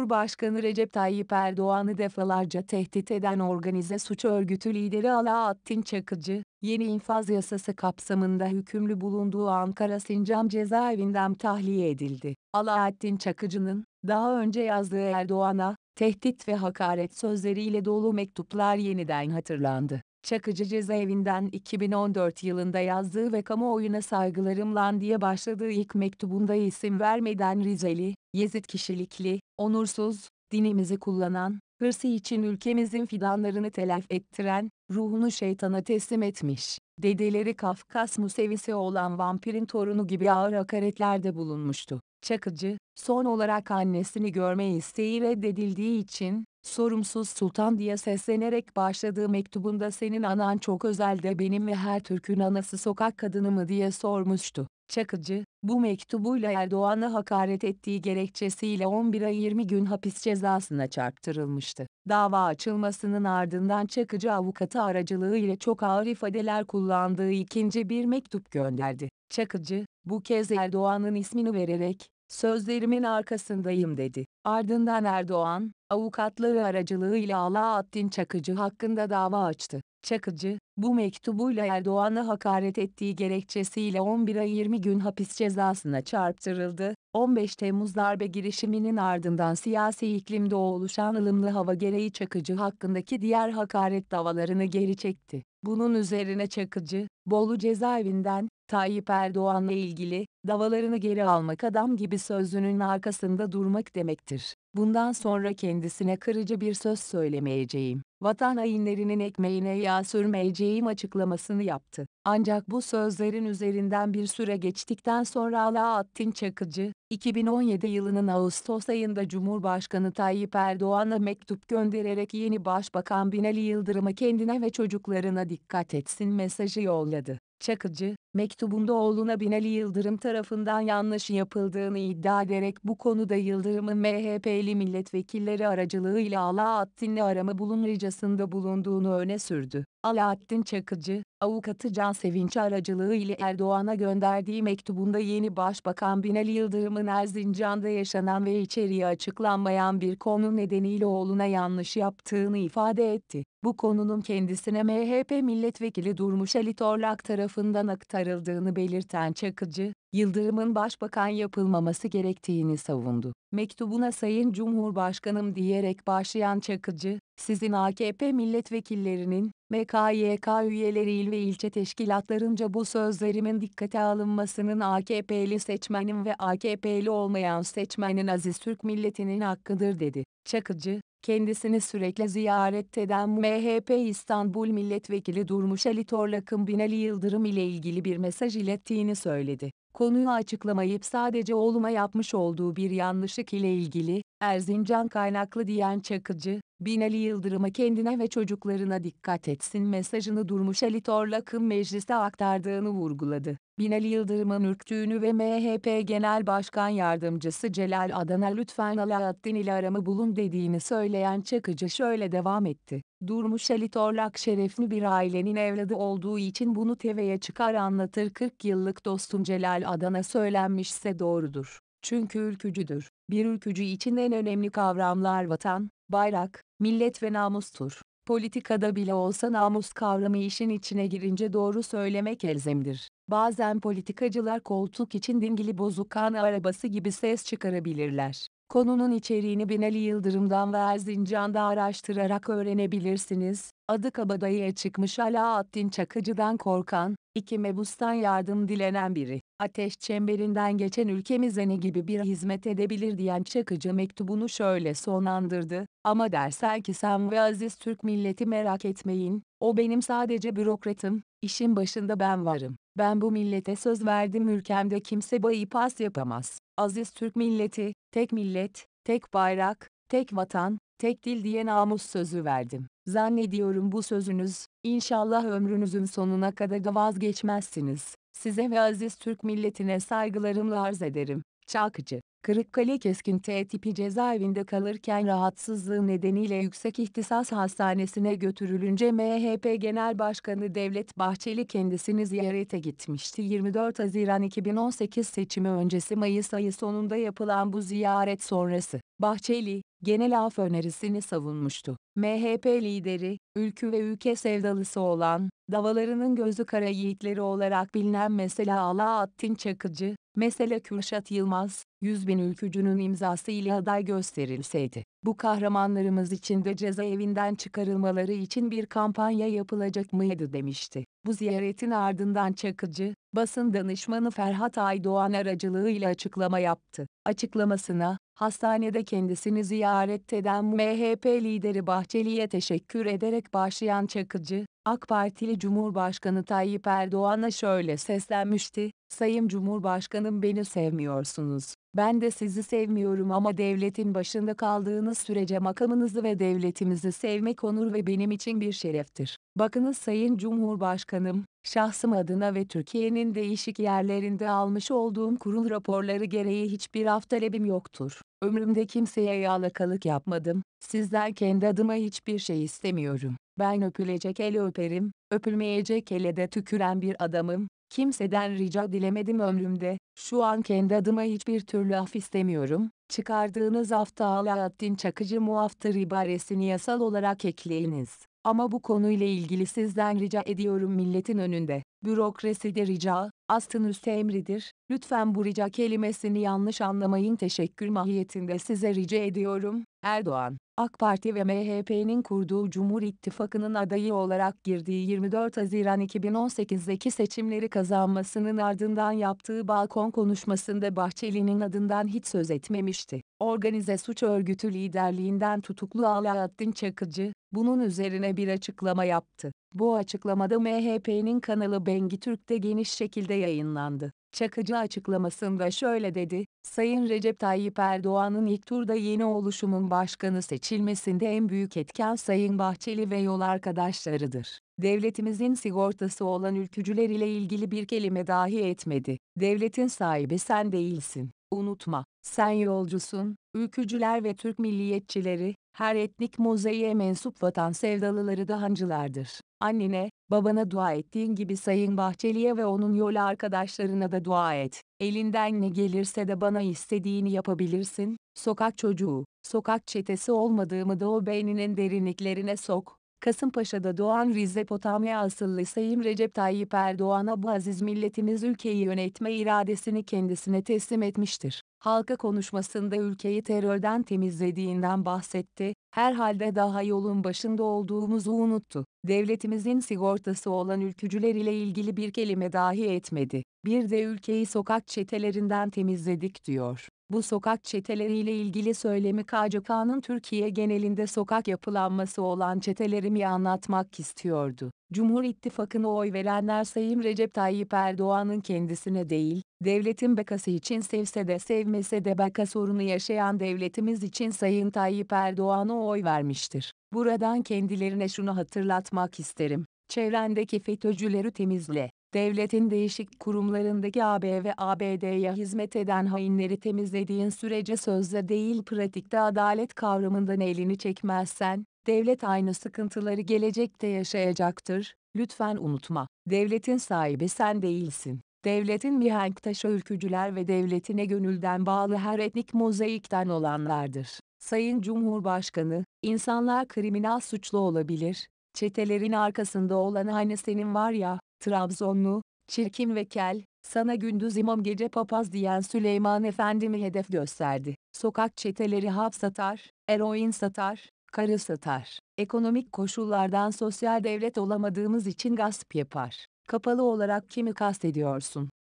Cumhurbaşkanı Recep Tayyip Erdoğan'ı defalarca tehdit eden organize suç örgütü lideri Alaaddin Çakıcı, yeni infaz yasası kapsamında hükümlü bulunduğu Ankara Sincan cezaevinden tahliye edildi. Alaaddin Çakıcı'nın, daha önce yazdığı Erdoğan'a, tehdit ve hakaret sözleriyle dolu mektuplar yeniden hatırlandı. Çakıcı cezaevinden 2014 yılında yazdığı ve kamuoyuna saygılarımla diye başladığı ilk mektubunda isim vermeden Rizeli, Yezid kişilikli, onursuz, dinimizi kullanan, hırsı için ülkemizin fidanlarını telef ettiren, ruhunu şeytana teslim etmiş, dedeleri Kafkas Musevisi olan vampirin torunu gibi ağır hakaretlerde bulunmuştu. Çakıcı, son olarak annesini görme isteği reddedildiği için, sorumsuz sultan diye seslenerek başladığı mektubunda senin anan çok özel de benim ve her Türk'ün anası sokak kadını mı diye sormuştu. Çakıcı, bu mektubuyla Erdoğan'a hakaret ettiği gerekçesiyle 11 ay 20 gün hapis cezasına çarptırılmıştı. Dava açılmasının ardından Çakıcı avukatı aracılığı ile çok ağır ifadeler kullandığı ikinci bir mektup gönderdi. Çakıcı, bu kez Erdoğan'ın ismini vererek, sözlerimin arkasındayım dedi. Ardından Erdoğan, avukatları aracılığıyla Alaaddin Çakıcı hakkında dava açtı. Çakıcı, bu mektubuyla Erdoğan'a hakaret ettiği gerekçesiyle 11 ay 20 gün hapis cezasına çarptırıldı. 15 Temmuz darbe girişiminin ardından siyasi iklimde oluşan ılımlı hava gereği Çakıcı hakkındaki diğer hakaret davalarını geri çekti. Bunun üzerine Çakıcı, Bolu cezaevinden, Tayyip Erdoğan'la ilgili, davalarını geri almak adam gibi sözünün arkasında durmak demektir. Bundan sonra kendisine kırıcı bir söz söylemeyeceğim vatan hainlerinin ekmeğine yağ sürmeyeceğim açıklamasını yaptı. Ancak bu sözlerin üzerinden bir süre geçtikten sonra Alaaddin Çakıcı, 2017 yılının Ağustos ayında Cumhurbaşkanı Tayyip Erdoğan'a mektup göndererek yeni Başbakan Binali Yıldırım'a kendine ve çocuklarına dikkat etsin mesajı yolladı. Çakıcı, mektubunda oğluna Binali Yıldırım tarafından yanlış yapıldığını iddia ederek bu konuda Yıldırım'ın MHP'li milletvekilleri aracılığıyla Alaaddin'le arama bulun ricasında bulunduğunu öne sürdü. Alaaddin Çakıcı, avukatı Can Sevinç aracılığıyla Erdoğan'a gönderdiği mektubunda yeni Başbakan Binali Yıldırım'ın Erzincan'da yaşanan ve içeriye açıklanmayan bir konu nedeniyle oğluna yanlış yaptığını ifade etti. Bu konunun kendisine MHP milletvekili Durmuş Ali Torlak tarafından aktarılmıştı sarıldığını belirten Çakıcı, Yıldırım'ın başbakan yapılmaması gerektiğini savundu. Mektubuna Sayın Cumhurbaşkanım diyerek başlayan Çakıcı, sizin AKP milletvekillerinin, MKYK üyeleri il ve ilçe teşkilatlarınca bu sözlerimin dikkate alınmasının AKP'li seçmenin ve AKP'li olmayan seçmenin aziz Türk milletinin hakkıdır dedi. Çakıcı, kendisini sürekli ziyaret eden MHP İstanbul Milletvekili Durmuş Ali Torlak'ın Binali Yıldırım ile ilgili bir mesaj ilettiğini söyledi. Konuyu açıklamayıp sadece oğluma yapmış olduğu bir yanlışlık ile ilgili, Erzincan kaynaklı diyen Çakıcı, Binali Yıldırım'a kendine ve çocuklarına dikkat etsin mesajını Durmuş Ali Torlak'ın mecliste aktardığını vurguladı. Binali Yıldırım'ın ürktüğünü ve MHP Genel Başkan Yardımcısı Celal Adana lütfen Alaaddin ile aramı bulun dediğini söyleyen Çakıcı şöyle devam etti. Durmuş Ali Torlak şerefli bir ailenin evladı olduğu için bunu TV'ye çıkar anlatır 40 yıllık dostum Celal Adana söylenmişse doğrudur. Çünkü ülkücüdür. Bir ülkücü için en önemli kavramlar vatan, bayrak, millet ve namustur. Politikada bile olsa namus kavramı işin içine girince doğru söylemek elzemdir. Bazen politikacılar koltuk için dingili bozuk kan arabası gibi ses çıkarabilirler. Konunun içeriğini Binali Yıldırım'dan ve Erzincan'da araştırarak öğrenebilirsiniz. Adı kabadayıya çıkmış Alaaddin Çakıcı'dan korkan, iki mebustan yardım dilenen biri, ateş çemberinden geçen ülkemize ne gibi bir hizmet edebilir diyen Çakıcı mektubunu şöyle sonlandırdı. Ama dersel ki sen ve aziz Türk milleti merak etmeyin, o benim sadece bürokratım, işin başında ben varım. Ben bu millete söz verdim ülkemde kimse bypass yapamaz. Aziz Türk milleti, tek millet, tek bayrak, tek vatan, tek dil diye namus sözü verdim. Zannediyorum bu sözünüz, inşallah ömrünüzün sonuna kadar da vazgeçmezsiniz. Size ve aziz Türk milletine saygılarımla arz ederim. Çalkıcı, Kırıkkale Keskin T tipi cezaevinde kalırken rahatsızlığı nedeniyle Yüksek İhtisas Hastanesi'ne götürülünce MHP Genel Başkanı Devlet Bahçeli kendisini ziyarete gitmişti. 24 Haziran 2018 seçimi öncesi Mayıs ayı sonunda yapılan bu ziyaret sonrası, Bahçeli, genel af önerisini savunmuştu. MHP lideri, ülkü ve ülke sevdalısı olan, davalarının gözü kara yiğitleri olarak bilinen mesela Alaaddin Çakıcı, Mesela Kürşat Yılmaz, 100 bin ülkücünün imzası ile aday gösterilseydi, bu kahramanlarımız için de cezaevinden çıkarılmaları için bir kampanya yapılacak mıydı demişti. Bu ziyaretin ardından Çakıcı, basın danışmanı Ferhat Aydoğan aracılığıyla açıklama yaptı. Açıklamasına, hastanede kendisini ziyaret eden MHP lideri Bahçeli'ye teşekkür ederek başlayan Çakıcı, AK Partili Cumhurbaşkanı Tayyip Erdoğan'a şöyle seslenmişti, Sayın Cumhurbaşkanım beni sevmiyorsunuz, ben de sizi sevmiyorum ama devletin başında kaldığınız sürece makamınızı ve devletimizi sevmek onur ve benim için bir şereftir. Bakınız Sayın Cumhurbaşkanım, şahsım adına ve Türkiye'nin değişik yerlerinde almış olduğum kurul raporları gereği hiçbir af talebim yoktur. Ömrümde kimseye yalakalık yapmadım, sizden kendi adıma hiçbir şey istemiyorum. Ben öpülecek el öperim, öpülmeyecek ele de tüküren bir adamım, kimseden rica dilemedim ömrümde, şu an kendi adıma hiçbir türlü af istemiyorum, çıkardığınız hafta Alaaddin Çakıcı muaftır ibaresini yasal olarak ekleyiniz. Ama bu konuyla ilgili sizden rica ediyorum milletin önünde. Bürokraside rica, astın üstü emridir. Lütfen bu rica kelimesini yanlış anlamayın teşekkür mahiyetinde size rica ediyorum, Erdoğan. AK Parti ve MHP'nin kurduğu Cumhur İttifakı'nın adayı olarak girdiği 24 Haziran 2018'deki seçimleri kazanmasının ardından yaptığı balkon konuşmasında Bahçeli'nin adından hiç söz etmemişti. Organize suç örgütü liderliğinden tutuklu Alaaddin Çakıcı, bunun üzerine bir açıklama yaptı. Bu açıklamada MHP'nin kanalı Bengi Türk'te geniş şekilde yayınlandı. Çakıcı açıklamasında şöyle dedi, Sayın Recep Tayyip Erdoğan'ın ilk turda yeni oluşumun başkanı seçildi geçilmesinde en büyük etken Sayın Bahçeli ve yol arkadaşlarıdır. Devletimizin sigortası olan ülkücüler ile ilgili bir kelime dahi etmedi. Devletin sahibi sen değilsin. Unutma, sen yolcusun, ülkücüler ve Türk milliyetçileri, her etnik mozaiğe mensup vatan sevdalıları da hancılardır. Annene, babana dua ettiğin gibi Sayın Bahçeli'ye ve onun yol arkadaşlarına da dua et. Elinden ne gelirse de bana istediğini yapabilirsin, sokak çocuğu, sokak çetesi olmadığımı da o beyninin derinliklerine sok, Kasımpaşa'da doğan Rize Potamya asıllı Sayın Recep Tayyip Erdoğan'a bu aziz milletimiz ülkeyi yönetme iradesini kendisine teslim etmiştir halka konuşmasında ülkeyi terörden temizlediğinden bahsetti, herhalde daha yolun başında olduğumuzu unuttu. Devletimizin sigortası olan ülkücüler ile ilgili bir kelime dahi etmedi. Bir de ülkeyi sokak çetelerinden temizledik diyor. Bu sokak çeteleriyle ilgili söylemi KCK'nın Türkiye genelinde sokak yapılanması olan çetelerimi anlatmak istiyordu. Cumhur İttifakı'na oy verenler Sayın Recep Tayyip Erdoğan'ın kendisine değil, devletin bekası için sevse de sevmese de beka sorunu yaşayan devletimiz için Sayın Tayyip Erdoğan'a oy vermiştir. Buradan kendilerine şunu hatırlatmak isterim. Çevrendeki FETÖ'cüleri temizle. Devletin değişik kurumlarındaki AB ve ABD'ye hizmet eden hainleri temizlediğin sürece sözde değil pratikte adalet kavramından elini çekmezsen, Devlet aynı sıkıntıları gelecekte yaşayacaktır, lütfen unutma. Devletin sahibi sen değilsin. Devletin mihenk taşı ülkücüler ve devletine gönülden bağlı her etnik mozaikten olanlardır. Sayın Cumhurbaşkanı, insanlar kriminal suçlu olabilir, çetelerin arkasında olan hani senin var ya, Trabzonlu, çirkin ve kel, sana gündüz imam gece papaz diyen Süleyman Efendim'i hedef gösterdi. Sokak çeteleri hap satar, eroin satar, karı satar. Ekonomik koşullardan sosyal devlet olamadığımız için gasp yapar. Kapalı olarak kimi kastediyorsun?